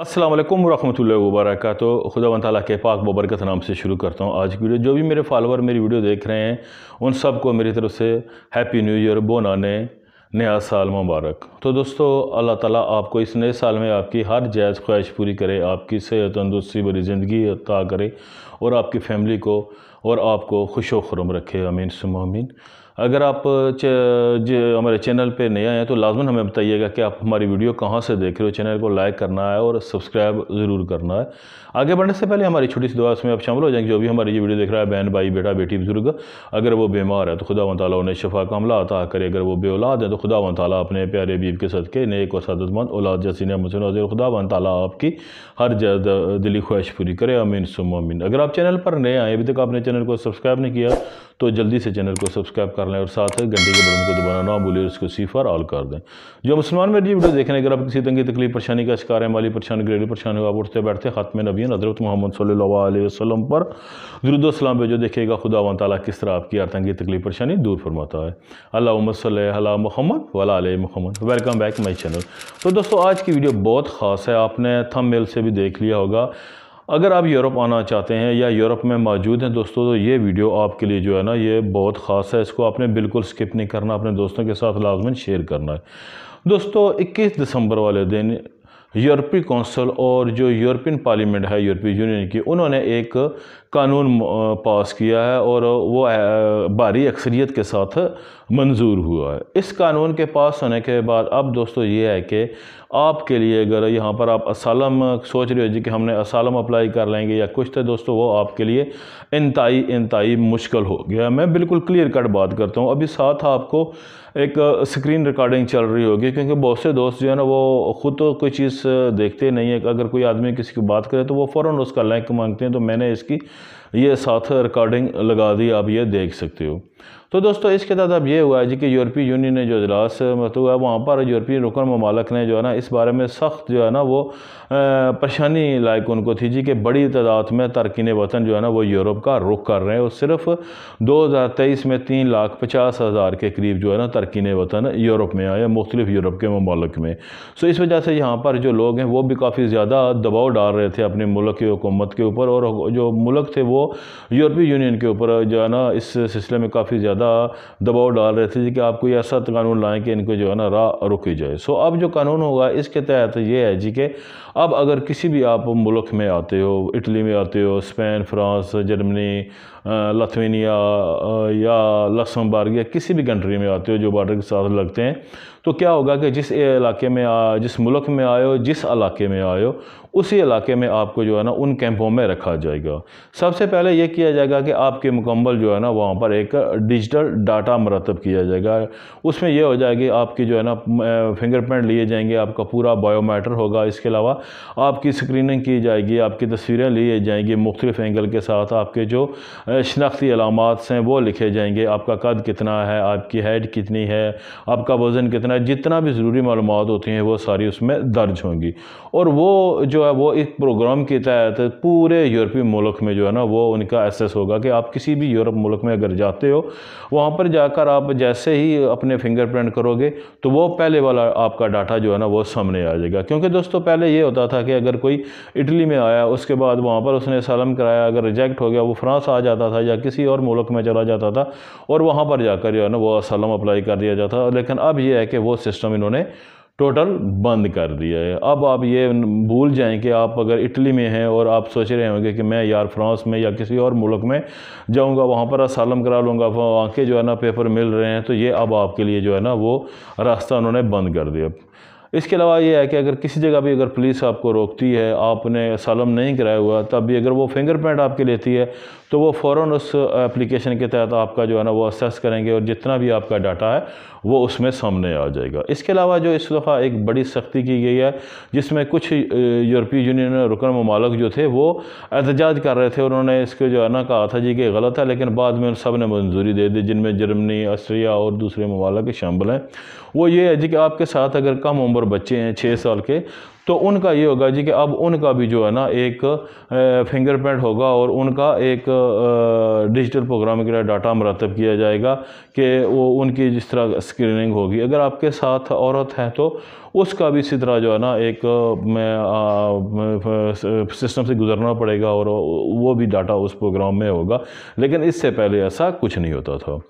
असलम वरहमल वर्क खुदा तला के पाक बबरकत नाम से शुरू करता हूँ आज की वीडियो जो भी मेरे फॉलोअर मेरी वीडियो देख रहे हैं उन सबको मेरी तरफ से हैप्पी न्यू ईयर बोन आने नया साल मुबारक तो दोस्तों अल्लाह ताला आपको इस नए साल में आपकी हर जायज़ ख्वाहिश पूरी करे आपकी सेहत तंदुरुस्ती भरी ज़िंदगी अता करे और आपकी फैमिली को और आपको खुश खुरम रखे अमीन सुमीन अगर आप हमारे चैनल पे नए आए हैं तो लाजमन हमें बताइएगा कि आप हमारी वीडियो कहाँ से देख रहे हो चैनल को लाइक करना है और सब्सक्राइब ज़रूर करना है आगे बढ़ने से पहले हमारी छोटी सी दुआ उसमें आप शामिल हो जाएंगे जो भी हमारी ये वीडियो देख रहा है बहन भाई बेटा बेटी बुजुर्ग अगर वो बीमार है तो खुदा वाली उन्हें शफा का हमला अता करे अगर वो बेलाद है तो खुदा वन वाली अपने प्यारे बीब के के नेक और सदतमंद औलाद जैसी नमत नजर खुदा वाली आपकी हर दिली ख्वाहिश पूरी करे अमीन सुम अमीन अगर आप चैनल पर नए आए अभी तक आपने चैनल को सब्सक्राइब नहीं किया तो जल्दी से चैनल को सब्सक्राइब कर लें और साथ ही घंटे के बटन को दोबारा ना भूलें उसको सीफर ऑल कर दें जो मुसलमान में जी वीडियो देखने अगर आप किसी तंगी तकलीफ परेशानी का शिकार है माली परेशानी ग्रेडी परेशानी हो आप उठते बैठते ख़त्म नबी हजरत मोहम्मद सल्लाम पर जरूदोसलाम पर जो देखेगा खुदा वन तला किस तरह आपकी हर तंगी तकलीफ परेशानी दूर फरमाता है अल्लाह मोहम्मद वला मोहम्मद वेलकम बैक माई चैनल तो दोस्तों आज की वीडियो बहुत ख़ास है आपने थम मेल से भी देख लिया होगा अगर आप यूरोप आना चाहते हैं या यूरोप में मौजूद हैं दोस्तों तो ये वीडियो आपके लिए जो है ना ये बहुत ख़ास है इसको आपने बिल्कुल स्किप नहीं करना अपने दोस्तों के साथ लाजमन शेयर करना है दोस्तों 21 दिसंबर वाले दिन यूरोपीय कौंसल और जो यूरोपियन पार्लियामेंट है यूरोपीय यूनियन की उन्होंने एक कानून पास किया है और वो भारी अक्सरियत के साथ मंजूर हुआ है इस कानून के पास होने के बाद अब दोस्तों ये है कि आपके लिए अगर यहाँ पर आप असालम सोच रहे हो जी कि हमने असालम अप्लाई कर लेंगे या कुछ तो दोस्तों वो आपके लिए इंतई इंतई मुश्किल हो गया मैं बिल्कुल क्लियर कट बात करता हूँ अभी साथ आपको एक स्क्रीन रिकॉर्डिंग चल रही होगी क्योंकि बहुत से दोस्त जो है ना वो ख़ुद तो कोई चीज़ देखते नहीं है अगर कोई आदमी किसी की बात करे तो वो फ़ौर उसका लाइक मांगते हैं तो मैंने इसकी ये साथ रिकॉर्डिंग लगा दी आप ये देख सकते हो तो दोस्तों इसके साथ अब ये हुआ है जी कि यूरोपीय यूनियन ने जो इजलास मत हुआ है वहाँ पर यूरोपीय रुकन ममालक ने जो है ना इस बारे में सख्त जो है ना वो परेशानी लायक उनको थी जी कि बड़ी तादाद में तारकिन वतन जो है ना वो यूरोप का रुख कर रहे हैं और सिर्फ दो हज़ार तेईस में तीन लाख पचास हज़ार के करीब जो है ना तारकिन वतन यूरोप में आए मुख्तलिफ यूरोप के ममालक में सो इस वजह से यहाँ पर जो लोग हैं वो भी काफ़ी ज़्यादा दबाव डाल रहे थे अपने मुल्क की हुकूमत के ऊपर और जो मुल्क थे वो यूरोपीय यूनियन के ऊपर जो है ना इस सिलसिले में काफ़ी ज़्यादा दबाव डाल रहे थे कि आप कोई ऐसा कानून लाएँ कि इनको जो है ना राह रोकी जाए सो अब जो कानून होगा इसके तहत ये है जी कि अब अगर किसी भी आप मुल्क में आते हो इटली में आते हो स्पेन फ्रांस जर्मनी लथवेनिया या लक्समबर्ग या किसी भी कंट्री में आते हो जो बॉर्डर के साथ लगते हैं तो क्या होगा कि जिस इलाके में आ, जिस मुल्क में आए हो जिस इलाके में आए हो उसी इलाके में आपको जो है ना उन कैंपों में रखा जाएगा सबसे पहले ये किया जाएगा कि आपके मुकम्मल जो है ना वहाँ पर एक डिजिटल डाटा मरतब किया जाएगा उसमें यह हो जाएगी आपकी जो है ना फिंगरप्रिंट लिए जाएंगे आपका पूरा बायोमेटर होगा इसके अलावा आपकी स्क्रीनिंग की जाएगी आपकी तस्वीरें लिए जाएंगी मुख्तलिफ एंगल के साथ आपके जो शनाख्ती अलामत हैं वो लिखे जाएंगे आपका कद कितना है आपकी हेड कितनी है आपका वज़न कितना ना जितना भी ज़रूरी मालूम होती हैं वो सारी उसमें दर्ज होंगी और वो जो है वो एक प्रोग्राम के तहत पूरे यूरोपीय मुल्क में जो है ना वो उनका एसेस होगा कि आप किसी भी यूरोप मुल्क में अगर जाते हो वहाँ पर जाकर आप जैसे ही अपने फिंगरप्रिंट करोगे तो वो पहले वाला आपका डाटा जो है ना वो सामने आ जाएगा क्योंकि दोस्तों पहले ये होता था कि अगर कोई इटली में आया उसके बाद वहाँ पर उसने सलम कराया अगर रिजेक्ट हो गया वो फ्रांस आ जाता था या किसी और मुल्क में चला जाता था और वहाँ पर जाकर जो है ना वो सलम अप्लाई कर दिया जाता लेकिन अब यह है कि वो सिस्टम इन्होंने टोटल बंद कर दिया है अब आप ये भूल जाएं कि आप अगर इटली में हैं और आप सोच रहे होंगे कि मैं यार फ्रांस में या किसी और मुल्क में जाऊंगा वहाँ पर असालम करा लूँगा वहाँ के जो है ना पेपर मिल रहे हैं तो ये अब आपके लिए जो है ना वो रास्ता उन्होंने बंद कर दिया इसके अलावा ये है कि अगर किसी जगह भी अगर पुलिस आपको रोकती है आपने सालम नहीं कराया हुआ तब भी अगर वो फिंगरप्रिंट आपके लेती है तो वो फ़ौर उस एप्लीकेशन के तहत आपका जो है ना वो असेस करेंगे और जितना भी आपका डाटा है वो उसमें सामने आ जाएगा इसके अलावा जो इस दफ़ा एक बड़ी सख्ती की गई है जिसमें कुछ यूरोपीय यूनियन रुकन ममालक जो थे वो एहतजाज कर रहे थे उन्होंने इसको जो है ना कहा था जी कि गलत है लेकिन बाद में सब ने मंजूरी दे दी जिनमें जर्मनी ऑस्ट्रिया और दूसरे ममालक शामिल हैं वो ये है जी कि आपके साथ अगर कम उम्र और बच्चे हैं छः साल के तो उनका ये होगा जी कि अब उनका भी जो है ना एक फिंगरप्रिंट होगा और उनका एक डिजिटल प्रोग्राम के लिए डाटा मरतब किया जाएगा कि वो उनकी जिस तरह स्क्रीनिंग होगी अगर आपके साथ औरत है तो उसका भी इसी तरह जो है ना एक सिस्टम से गुजरना पड़ेगा और वो भी डाटा उस प्रोग्राम में होगा लेकिन इससे पहले ऐसा कुछ नहीं होता था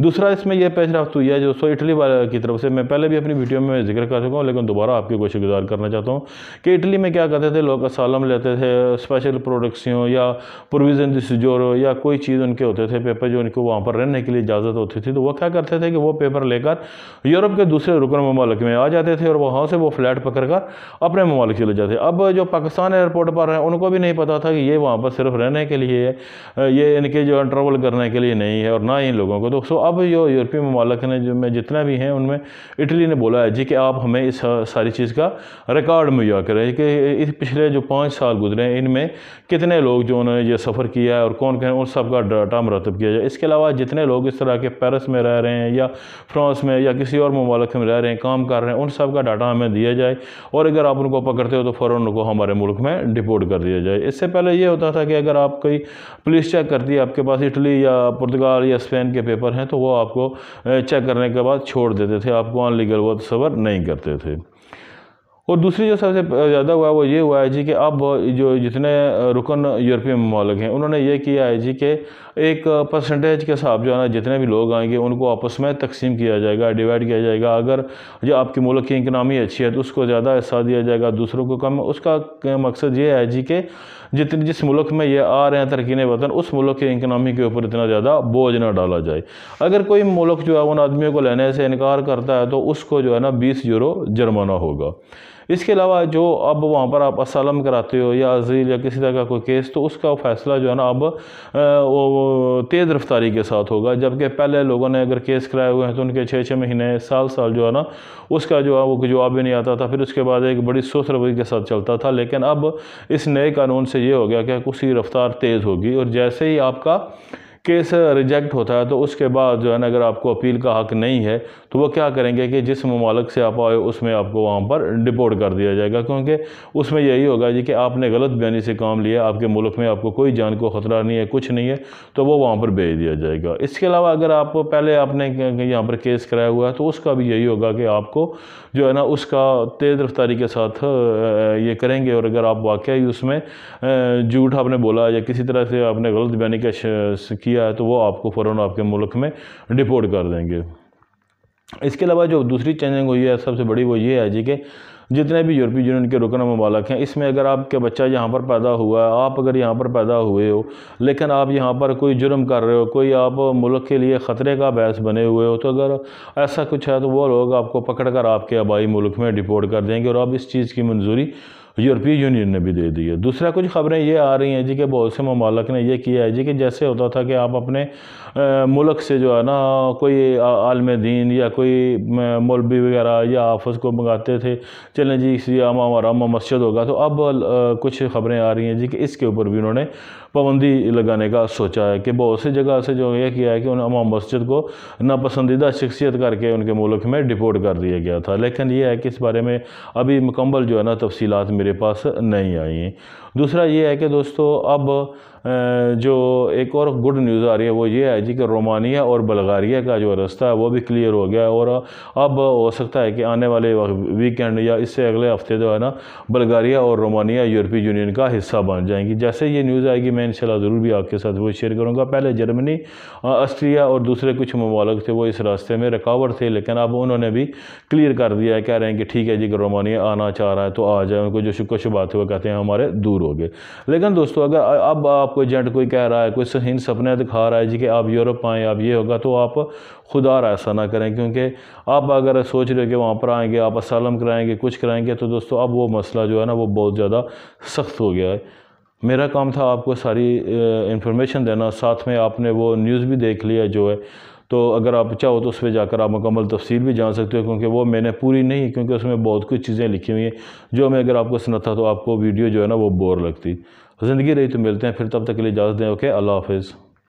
दूसरा इसमें यह पैचराफ तो हुई है जो सो इटली वाले की तरफ से मैं पहले भी अपनी वीडियो में जिक्र कर चुका हूँ लेकिन दोबारा आपकी कोशिश गुजार करना चाहता हूँ कि इटली में क्या करते थे लोग असालम लेते थे स्पेशल प्रोडक्ट्स या प्रोविज़न जोर या कोई चीज़ उनके होते थे पेपर जो उनको वहाँ पर रहने के लिए इजाज़त होती थी तो वो क्या करते थे कि वो पेपर लेकर यूरोप के दूसरे रुकन ममालिक में आ जाते थे और वहाँ से वो फ्लैट पकड़ कर अपने ममालिक चले जाते अब जो पाकिस्तान एयरपोर्ट पर हैं उनको भी नहीं पता था कि ये वहाँ पर सिर्फ रहने के लिए है ये इनके जो ट्रेवल करने के लिए नहीं है और ना ही इन लोगों को तो सो अब जो यूरोपीय ममालक ने जो में जितना भी हैं उनमें इटली ने बोला है जी कि आप हमें इस सारी चीज़ का रिकॉर्ड मुहैया करें कि इस पिछले जो पाँच साल गुजरे हैं इनमें कितने लोग जो उन्होंने ये सफ़र किया है और कौन कहें उन सब का डाटा मरतब किया जाए इसके अलावा जितने लोग इस तरह के पेरिस में रह रहे हैं या फ्रांस में या किसी और ममालक में रह रहे हैं काम कर रहे हैं उन सब का डाटा हमें दिया जाए और अगर आप उनको पकड़ते हो तो फ़ौर उनको हमारे मुल्क में डिपोर्ट कर दिया जाए इससे पहले ये होता था कि अगर आप कोई पुलिस चेक करती है आपके पास इटली या पुर्तगाल या स्पेन के पेपर हैं तो तो वो आपको चेक करने के बाद छोड़ देते थे आपको अनलीगल वो सबर नहीं करते थे और दूसरी जो सबसे ज़्यादा हुआ वो ये हुआ है जी कि अब जो जितने रुकन यूरोपीय ममालिक हैं उन्होंने ये किया है जी कि एक परसेंटेज के हिसाब जो है ना जितने भी लोग आएंगे उनको आपस में तकसीम किया जाएगा डिवाइड किया जाएगा अगर जो आपके मुल्क की इकनॉमी अच्छी है तो उसको ज़्यादा हिस्सा दिया जाएगा दूसरों को कम उसका मकसद ये है जी कि जितने जिस मुल्क में ये आ रहे हैं तरकीन वतन उस मुल्क की इकनॉमी के ऊपर इतना ज़्यादा बोझ ना डाला जाए अगर कोई मुल्क जो है उन आदमियों को लेने से इनकार करता है तो उसको जो है ना बीस यूरो जुर्माना होगा इसके अलावा जो अब वहाँ पर आप असलम कराते हो या अजील या किसी तरह का कोई केस तो उसका फ़ैसला जो है ना अब वो तेज़ रफ्तारी के साथ होगा जबकि पहले लोगों ने अगर केस कराए हुए हैं तो उनके छः छः महीने साल साल जो है ना उसका जो है वो जवाब भी नहीं आता था फिर उसके बाद एक बड़ी सुस्त रवई के साथ चलता था लेकिन अब इस नए कानून से ये हो गया कि उसकी रफ़्तार तेज़ होगी और जैसे ही आपका केस रिजेक्ट होता है तो उसके बाद जो है ना अगर आपको अपील का हक नहीं है तो वो क्या करेंगे कि जिस ममालक से आप आए उसमें आपको वहाँ पर डिपोर्ट कर दिया जाएगा क्योंकि उसमें यही होगा जी कि आपने गलत बयानी से काम लिया आपके मुल्क में आपको कोई जान को ख़तरा नहीं है कुछ नहीं है तो वो वहाँ पर भेज दिया जाएगा इसके अलावा अगर आप पहले आपने यहाँ पर केस कराया हुआ है तो उसका भी यही होगा कि आपको जो है ना उसका तेज़ रफ्तारी के साथ ये करेंगे और अगर आप वाकई उसमें झूठ आपने बोला या किसी तरह से आपने गलत बयानी का किया किया है तो वो आपको फ़ौर आपके मुल्क में डिपोर्ट कर देंगे इसके अलावा जो दूसरी चेंजिंग हुई है सबसे बड़ी वो ये है जी कि जितने भी यूरोपीय यूनियन के रुकन ममालक हैं इसमें अगर आपके बच्चा यहाँ पर पैदा हुआ है आप अगर यहाँ पर पैदा हुए हो लेकिन आप यहाँ पर कोई जुर्म कर रहे हो कोई आप मुल्क के लिए ख़तरे का बहस बने हुए हो तो अगर ऐसा कुछ है तो वो लोग आपको पकड़ कर आपके आबाई मुल्क में डिपोर्ट कर देंगे और आप इस चीज़ की मंजूरी यूरोपीय यूनियन ने भी दे दी है दूसरा कुछ ख़बरें ये आ रही हैं जी कि बहुत से ममालक ने यह किया है जी कि जैसे होता था कि आप अपने मुल्क से जो है ना कोई आलम दीन या कोई मौलवी वगैरह या आफस को मंगाते थे चलें जी इसी और हमारा मस्जिद होगा तो अब कुछ ख़बरें आ रही हैं जी कि इसके ऊपर भी उन्होंने पाबंदी लगाने का सोचा है कि बहुत सी जगह से जो यह किया है कि उन अमाम मस्जिद को नापसंदीदा शख्सियत करके उनके मुल्क में डिपोर्ट कर दिया गया था लेकिन यह है कि इस बारे में अभी मुकम्मल जो है ना तफसीत मेरे पास नहीं आई दूसरा ये है कि दोस्तों अब जो एक और गुड न्यूज़ आ रही है वो ये है जी कि रोमानिया और बल्गारिया का जो रास्ता है वो भी क्लियर हो गया है और अब हो सकता है कि आने वाले वीकेंड या इससे अगले हफ्ते जो है ना बल्गारिया और रोमानिया यूरोपीय यूनियन का हिस्सा बन जाएंगी जैसे ये न्यूज़ आएगी मैं इनशाला ज़रूर भी आपके साथ वो शेयर करूँगा पहले जर्मनी ऑस्ट्रिया और दूसरे कुछ ममालक थे वो इस रास्ते में रिकावट थे लेकिन अब उन्होंने भी क्लियर कर दिया है कह रहे हैं कि ठीक है जी रोमानिया आना चाह रहा है तो आ जाए उनको जो शिक्को शुबात हुए कहते हैं हमारे दूर हो गए लेकिन दोस्तों अगर अब आप आपको एजेंट कोई कह रहा है कोई सहीन सपने दिखा रहा है जी कि आप यूरोप आएँ आप ये होगा तो आप खुदा ऐसा ना करें क्योंकि आप अगर सोच रहे हो कि वहाँ पर आएंगे आप असलम कराएंगे कुछ कराएंगे तो दोस्तों अब वो मसला जो है ना वो बहुत ज़्यादा सख्त हो गया है मेरा काम था आपको सारी इंफॉर्मेशन देना साथ में आपने वो न्यूज़ भी देख लिया जो है तो अगर आप चाहो तो उस पर जाकर आप मुकम्मल तफसील भी जान सकते हो क्योंकि वो मैंने पूरी नहीं क्योंकि उसमें बहुत कुछ चीज़ें लिखी हुई हैं जो मैं अगर आपको सुना था तो आपको वीडियो जो है ना वो बोर लगती ज़िंदगी रही तो मिलते हैं फिर तब तक के लिए इजाज़त दें ओके अल्लाह हाफिज़